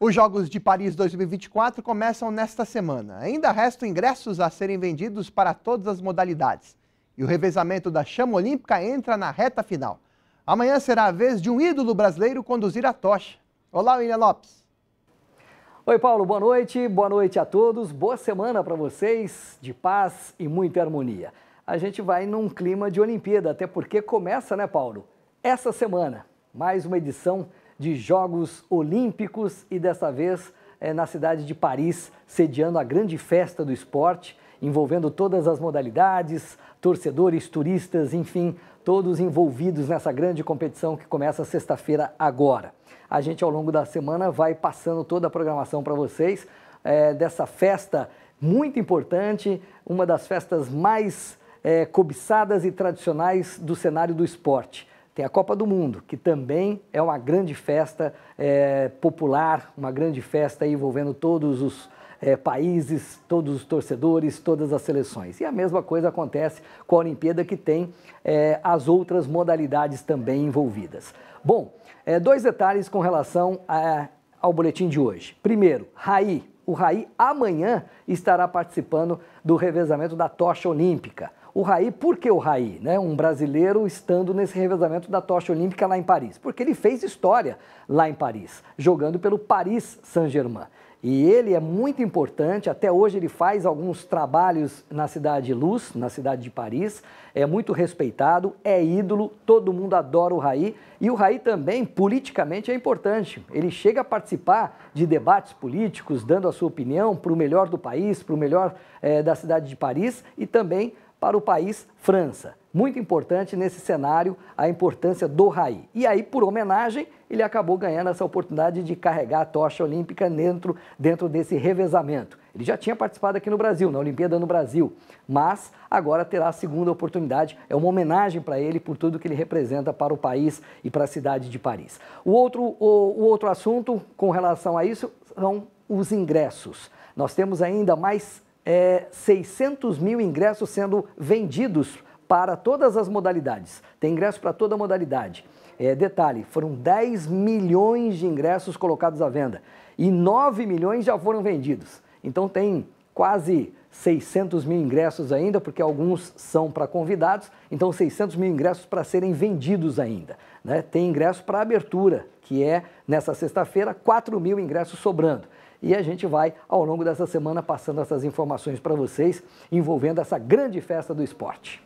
Os Jogos de Paris 2024 começam nesta semana. Ainda restam ingressos a serem vendidos para todas as modalidades. E o revezamento da chama olímpica entra na reta final. Amanhã será a vez de um ídolo brasileiro conduzir a tocha. Olá, William Lopes. Oi, Paulo, boa noite. Boa noite a todos. Boa semana para vocês, de paz e muita harmonia. A gente vai num clima de Olimpíada, até porque começa, né, Paulo? Essa semana, mais uma edição de Jogos Olímpicos e dessa vez é, na cidade de Paris, sediando a grande festa do esporte, envolvendo todas as modalidades, torcedores, turistas, enfim, todos envolvidos nessa grande competição que começa sexta-feira agora. A gente, ao longo da semana, vai passando toda a programação para vocês é, dessa festa muito importante, uma das festas mais é, cobiçadas e tradicionais do cenário do esporte. Tem a Copa do Mundo, que também é uma grande festa é, popular, uma grande festa envolvendo todos os é, países, todos os torcedores, todas as seleções. E a mesma coisa acontece com a Olimpíada, que tem é, as outras modalidades também envolvidas. Bom, é, dois detalhes com relação a, é, ao boletim de hoje. Primeiro, Raí. O Raí amanhã estará participando do revezamento da tocha olímpica. O Raí, por que o Raí, né? Um brasileiro estando nesse revezamento da tocha olímpica lá em Paris? Porque ele fez história lá em Paris, jogando pelo Paris Saint-Germain. E ele é muito importante, até hoje ele faz alguns trabalhos na cidade de Luz, na cidade de Paris, é muito respeitado, é ídolo, todo mundo adora o Raí. E o Raí também, politicamente, é importante. Ele chega a participar de debates políticos, dando a sua opinião para o melhor do país, para o melhor é, da cidade de Paris e também para o país França. Muito importante nesse cenário a importância do Raí. E aí, por homenagem, ele acabou ganhando essa oportunidade de carregar a tocha olímpica dentro, dentro desse revezamento. Ele já tinha participado aqui no Brasil, na Olimpíada no Brasil, mas agora terá a segunda oportunidade. É uma homenagem para ele por tudo que ele representa para o país e para a cidade de Paris. O outro, o, o outro assunto com relação a isso são os ingressos. Nós temos ainda mais é, 600 mil ingressos sendo vendidos para todas as modalidades. Tem ingresso para toda modalidade. É, detalhe, foram 10 milhões de ingressos colocados à venda e 9 milhões já foram vendidos. Então tem quase 600 mil ingressos ainda, porque alguns são para convidados, então 600 mil ingressos para serem vendidos ainda. Né? Tem ingresso para abertura, que é nessa sexta-feira, 4 mil ingressos sobrando. E a gente vai, ao longo dessa semana, passando essas informações para vocês envolvendo essa grande festa do esporte.